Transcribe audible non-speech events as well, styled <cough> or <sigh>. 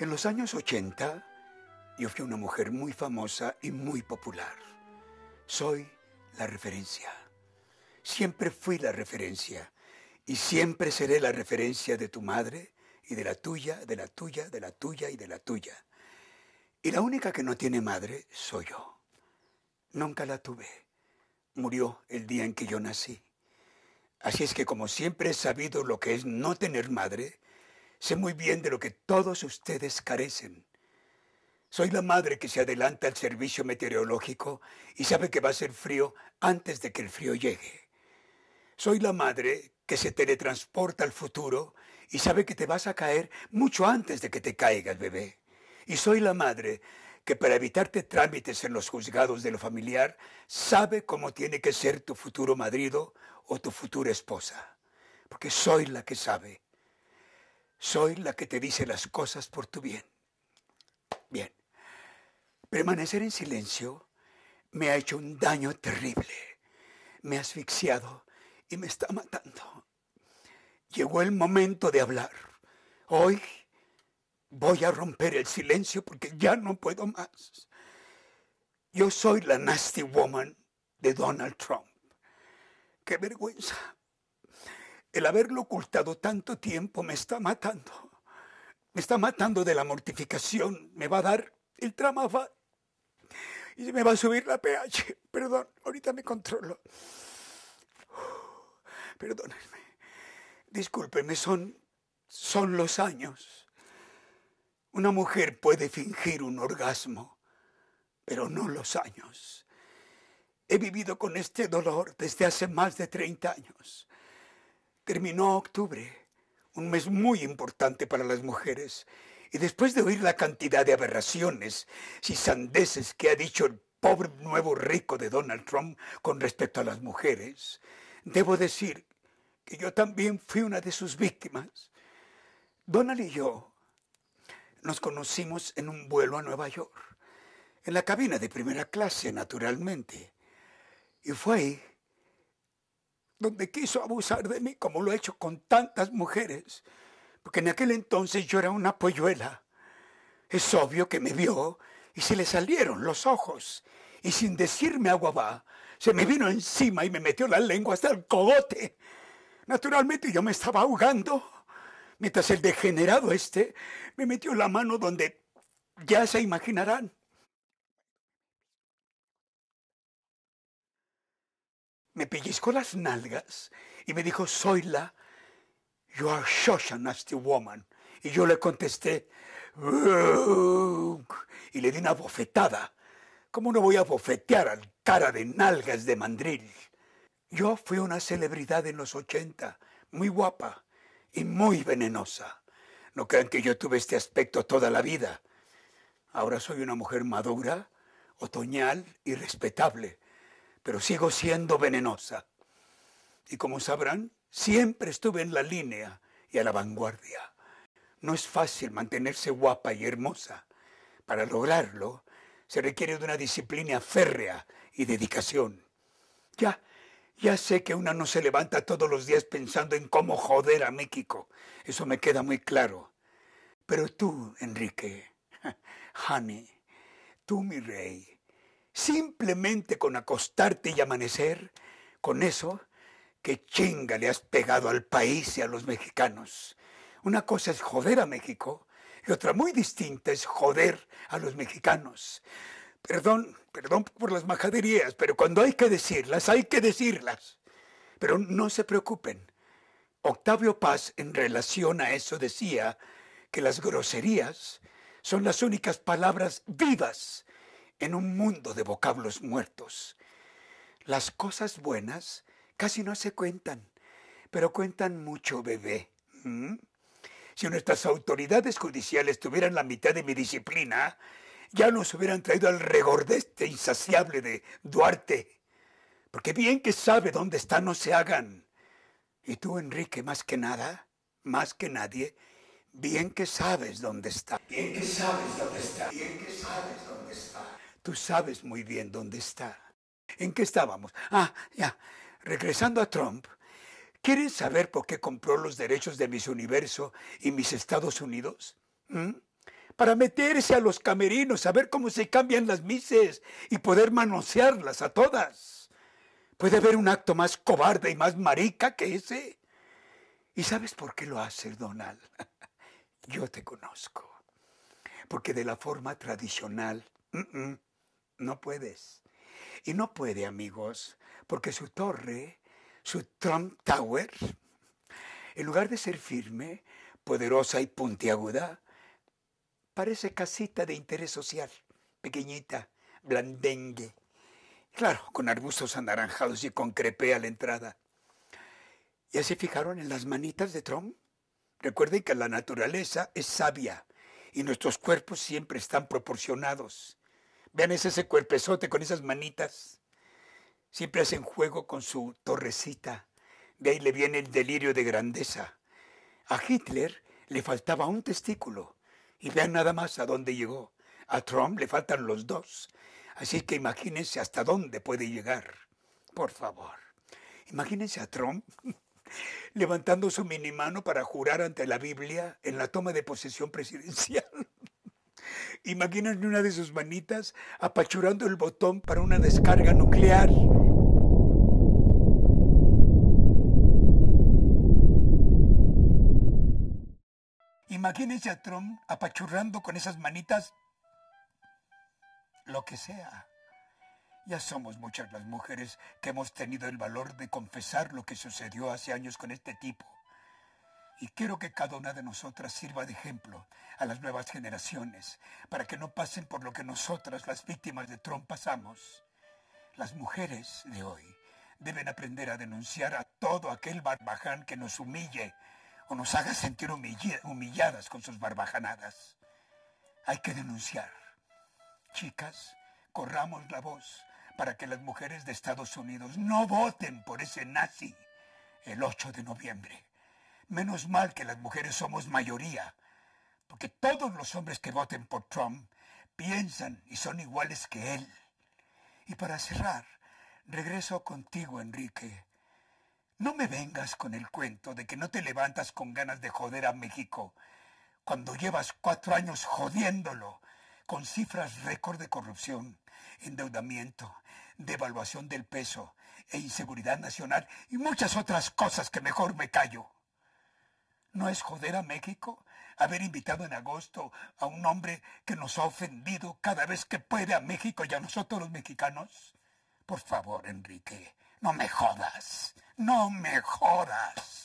En los años 80 yo fui una mujer muy famosa y muy popular. Soy la referencia. Siempre fui la referencia y siempre seré la referencia de tu madre y de la tuya, de la tuya, de la tuya y de la tuya. Y la única que no tiene madre soy yo. Nunca la tuve. Murió el día en que yo nací. Así es que como siempre he sabido lo que es no tener madre, Sé muy bien de lo que todos ustedes carecen. Soy la madre que se adelanta al servicio meteorológico y sabe que va a ser frío antes de que el frío llegue. Soy la madre que se teletransporta al futuro y sabe que te vas a caer mucho antes de que te caiga el bebé. Y soy la madre que para evitarte trámites en los juzgados de lo familiar, sabe cómo tiene que ser tu futuro marido o tu futura esposa. Porque soy la que sabe. Soy la que te dice las cosas por tu bien. Bien, permanecer en silencio me ha hecho un daño terrible. Me ha asfixiado y me está matando. Llegó el momento de hablar. Hoy voy a romper el silencio porque ya no puedo más. Yo soy la nasty woman de Donald Trump. Qué vergüenza. El haberlo ocultado tanto tiempo me está matando. Me está matando de la mortificación. Me va a dar el trama va, y me va a subir la pH. Perdón, ahorita me controlo. Perdónenme. Discúlpeme, son, son los años. Una mujer puede fingir un orgasmo, pero no los años. He vivido con este dolor desde hace más de 30 años. Terminó octubre, un mes muy importante para las mujeres, y después de oír la cantidad de aberraciones y sandeces que ha dicho el pobre nuevo rico de Donald Trump con respecto a las mujeres, debo decir que yo también fui una de sus víctimas. Donald y yo nos conocimos en un vuelo a Nueva York, en la cabina de primera clase, naturalmente. Y fue ahí donde quiso abusar de mí, como lo ha hecho con tantas mujeres, porque en aquel entonces yo era una polluela. Es obvio que me vio y se le salieron los ojos, y sin decirme va se me vino encima y me metió la lengua hasta el cogote. Naturalmente yo me estaba ahogando, mientras el degenerado este me metió la mano donde ya se imaginarán. me pellizcó las nalgas y me dijo, la you are such a nasty woman. Y yo le contesté, y le di una bofetada. ¿Cómo no voy a bofetear al cara de nalgas de mandril? Yo fui una celebridad en los 80, muy guapa y muy venenosa. No crean que yo tuve este aspecto toda la vida. Ahora soy una mujer madura, otoñal y respetable pero sigo siendo venenosa. Y como sabrán, siempre estuve en la línea y a la vanguardia. No es fácil mantenerse guapa y hermosa. Para lograrlo, se requiere de una disciplina férrea y dedicación. Ya, ya sé que una no se levanta todos los días pensando en cómo joder a México. Eso me queda muy claro. Pero tú, Enrique, honey, <laughs> tú, mi rey, Simplemente con acostarte y amanecer, con eso, que chinga le has pegado al país y a los mexicanos. Una cosa es joder a México y otra muy distinta es joder a los mexicanos. Perdón, perdón por las majaderías, pero cuando hay que decirlas, hay que decirlas. Pero no se preocupen. Octavio Paz en relación a eso decía que las groserías son las únicas palabras vivas en un mundo de vocablos muertos. Las cosas buenas casi no se cuentan, pero cuentan mucho, bebé. Si nuestras autoridades judiciales tuvieran la mitad de mi disciplina, ya nos hubieran traído al regordeste insaciable de Duarte. Porque bien que sabe dónde está, no se hagan. Y tú, Enrique, más que nada, más que nadie, bien que sabes dónde está. Bien que sabes dónde está. Bien que sabes dónde está. Tú sabes muy bien dónde está. ¿En qué estábamos? Ah, ya. Regresando a Trump, ¿Quieres saber por qué compró los derechos de mis Universo y mis Estados Unidos? ¿Mm? Para meterse a los camerinos, a ver cómo se cambian las mises y poder manosearlas a todas. ¿Puede haber un acto más cobarde y más marica que ese? ¿Y sabes por qué lo hace Donald? <laughs> Yo te conozco. Porque de la forma tradicional, mm, mm, no puedes. Y no puede, amigos, porque su torre, su Trump Tower, en lugar de ser firme, poderosa y puntiaguda, parece casita de interés social, pequeñita, blandengue. Claro, con arbustos anaranjados y con crepe a la entrada. ¿Ya se fijaron en las manitas de Trump? Recuerden que la naturaleza es sabia y nuestros cuerpos siempre están proporcionados. Vean ese, ese cuerpezote con esas manitas. Siempre hacen juego con su torrecita. De ahí le viene el delirio de grandeza. A Hitler le faltaba un testículo. Y vean nada más a dónde llegó. A Trump le faltan los dos. Así que imagínense hasta dónde puede llegar. Por favor. Imagínense a Trump <laughs> levantando su minimano para jurar ante la Biblia en la toma de posesión presidencial. Imagínense una de sus manitas apachurando el botón para una descarga nuclear. Imagínense a Trump apachurrando con esas manitas lo que sea. Ya somos muchas las mujeres que hemos tenido el valor de confesar lo que sucedió hace años con este tipo. Y quiero que cada una de nosotras sirva de ejemplo a las nuevas generaciones para que no pasen por lo que nosotras, las víctimas de Trump, pasamos. Las mujeres de hoy deben aprender a denunciar a todo aquel barbaján que nos humille o nos haga sentir humilladas con sus barbajanadas. Hay que denunciar. Chicas, corramos la voz para que las mujeres de Estados Unidos no voten por ese nazi el 8 de noviembre. Menos mal que las mujeres somos mayoría, porque todos los hombres que voten por Trump piensan y son iguales que él. Y para cerrar, regreso contigo, Enrique. No me vengas con el cuento de que no te levantas con ganas de joder a México, cuando llevas cuatro años jodiéndolo, con cifras récord de corrupción, endeudamiento, devaluación del peso e inseguridad nacional y muchas otras cosas que mejor me callo. ¿No es joder a México haber invitado en agosto a un hombre que nos ha ofendido cada vez que puede a México y a nosotros los mexicanos? Por favor, Enrique, no me jodas, no me jodas.